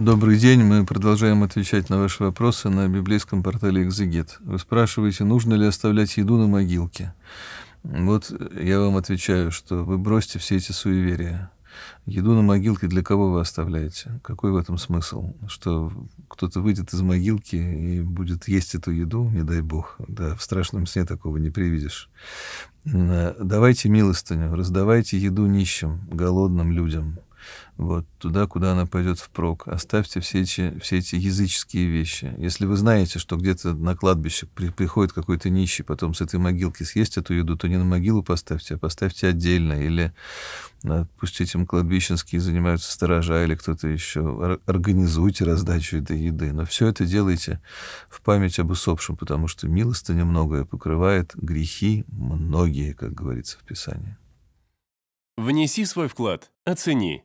Добрый день, мы продолжаем отвечать на ваши вопросы на библейском портале «Экзегет». Вы спрашиваете, нужно ли оставлять еду на могилке. Вот я вам отвечаю, что вы бросьте все эти суеверия. Еду на могилке для кого вы оставляете? Какой в этом смысл? Что кто-то выйдет из могилки и будет есть эту еду, не дай бог. Да, в страшном сне такого не привидишь. Э, давайте милостыню, раздавайте еду нищим, голодным людям вот, туда, куда она пойдет впрок. Оставьте все эти, все эти языческие вещи. Если вы знаете, что где-то на кладбище при, приходит какой-то нищий, потом с этой могилки съесть эту еду, то не на могилу поставьте, а поставьте отдельно. Или э, пусть этим кладбищенские занимаются сторожа или кто-то еще. Организуйте раздачу этой еды. Но все это делайте в память об усопшем, потому что милостыня многое покрывает грехи многие, как говорится в Писании. Внеси свой вклад, оцени